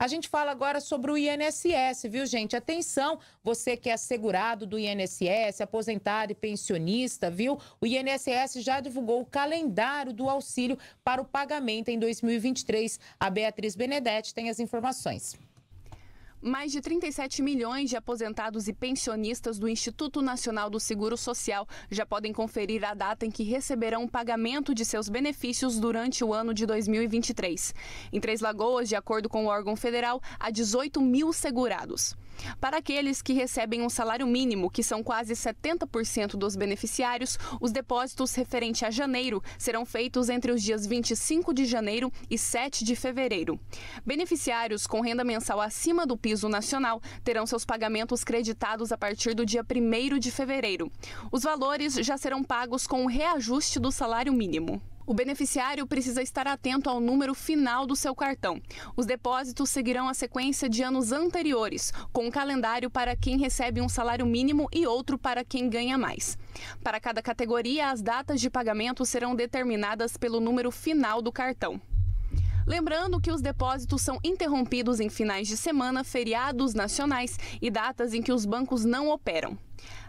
A gente fala agora sobre o INSS, viu, gente? Atenção, você que é segurado do INSS, aposentado e pensionista, viu? O INSS já divulgou o calendário do auxílio para o pagamento em 2023. A Beatriz Benedetti tem as informações. Mais de 37 milhões de aposentados e pensionistas do Instituto Nacional do Seguro Social já podem conferir a data em que receberão o pagamento de seus benefícios durante o ano de 2023. Em Três Lagoas, de acordo com o órgão federal, há 18 mil segurados. Para aqueles que recebem um salário mínimo, que são quase 70% dos beneficiários, os depósitos referente a janeiro serão feitos entre os dias 25 de janeiro e 7 de fevereiro. Beneficiários com renda mensal acima do PIB piso nacional terão seus pagamentos creditados a partir do dia 1 de fevereiro. Os valores já serão pagos com o reajuste do salário mínimo. O beneficiário precisa estar atento ao número final do seu cartão. Os depósitos seguirão a sequência de anos anteriores, com um calendário para quem recebe um salário mínimo e outro para quem ganha mais. Para cada categoria, as datas de pagamento serão determinadas pelo número final do cartão. Lembrando que os depósitos são interrompidos em finais de semana, feriados nacionais e datas em que os bancos não operam.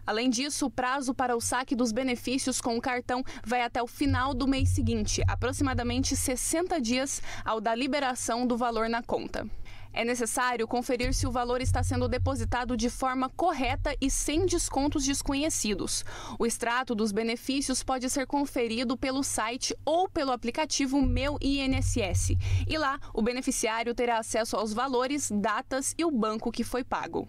Além disso, o prazo para o saque dos benefícios com o cartão vai até o final do mês seguinte, aproximadamente 60 dias ao da liberação do valor na conta. É necessário conferir se o valor está sendo depositado de forma correta e sem descontos desconhecidos. O extrato dos benefícios pode ser conferido pelo site ou pelo aplicativo Meu INSS. E lá, o beneficiário terá acesso aos valores, datas e o banco que foi pago.